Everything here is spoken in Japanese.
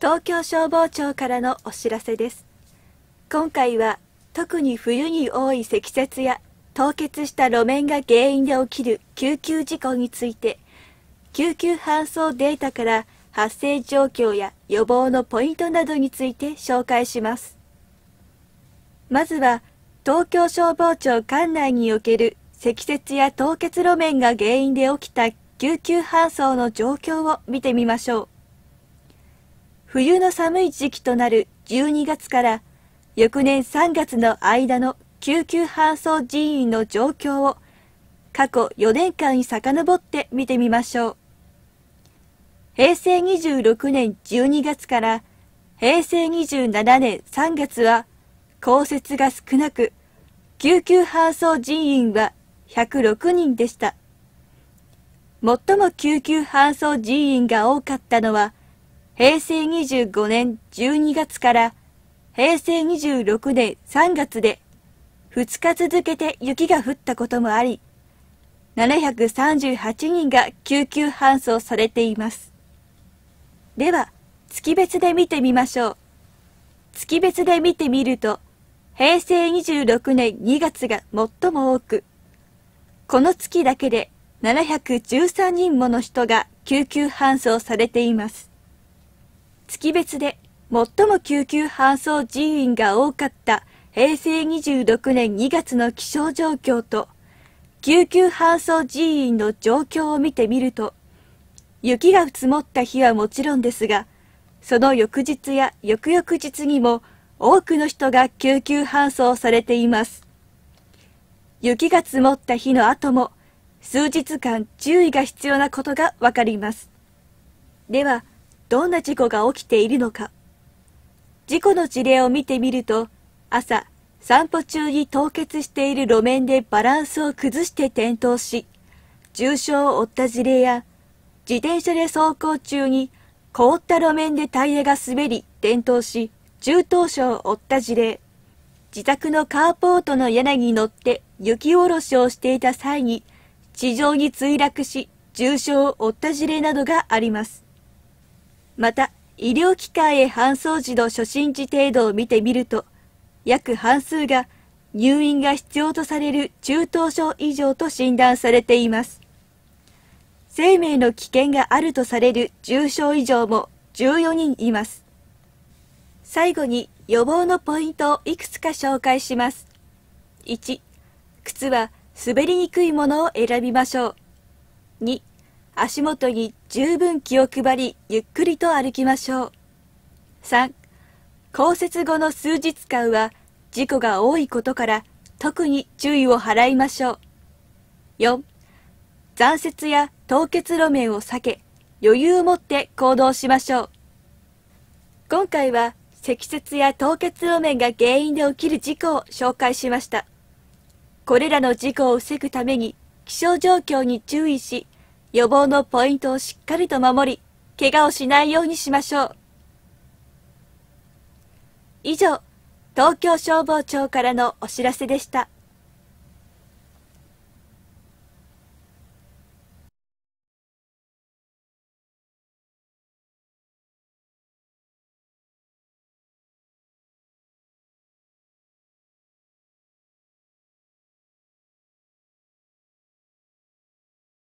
東京消防庁からのお知らせです今回は特に冬に多い積雪や凍結した路面が原因で起きる救急事故について救急搬送データから発生状況や予防のポイントなどについて紹介しますまずは東京消防庁管内における積雪や凍結路面が原因で起きた救急搬送の状況を見てみましょう冬の寒い時期となる12月から翌年3月の間の救急搬送人員の状況を過去4年間に遡って見てみましょう。平成26年12月から平成27年3月は降雪が少なく、救急搬送人員は106人でした。最も救急搬送人員が多かったのは平成25年12月から平成26年3月で2日続けて雪が降ったこともあり、738人が救急搬送されています。では、月別で見てみましょう。月別で見てみると、平成26年2月が最も多く、この月だけで713人もの人が救急搬送されています。月別で最も救急搬送人員が多かった平成26年2月の気象状況と救急搬送人員の状況を見てみると雪が積もった日はもちろんですがその翌日や翌々日にも多くの人が救急搬送されています雪が積もった日の後も数日間注意が必要なことがわかりますではどんな事故が起きているのか。事故の事例を見てみると、朝、散歩中に凍結している路面でバランスを崩して転倒し、重傷を負った事例や、自転車で走行中に凍った路面でタイヤが滑り転倒し、重等傷を負った事例、自宅のカーポートの柳に乗って雪下ろしをしていた際に、地上に墜落し、重傷を負った事例などがあります。また、医療機関へ搬送時の初診時程度を見てみると、約半数が入院が必要とされる中等症以上と診断されています。生命の危険があるとされる重症以上も14人います。最後に予防のポイントをいくつか紹介します。1、靴は滑りにくいものを選びましょう。2、足元に十分気を配りゆっくりと歩きましょう3降雪後の数日間は事故が多いことから特に注意を払いましょう4残雪や凍結路面を避け余裕を持って行動しましょう今回は積雪や凍結路面が原因で起きる事故を紹介しましたこれらの事故を防ぐために気象状況に注意し予防のポイントをしっかりと守り、怪我をしないようにしましょう。以上、東京消防庁からのお知らせでした。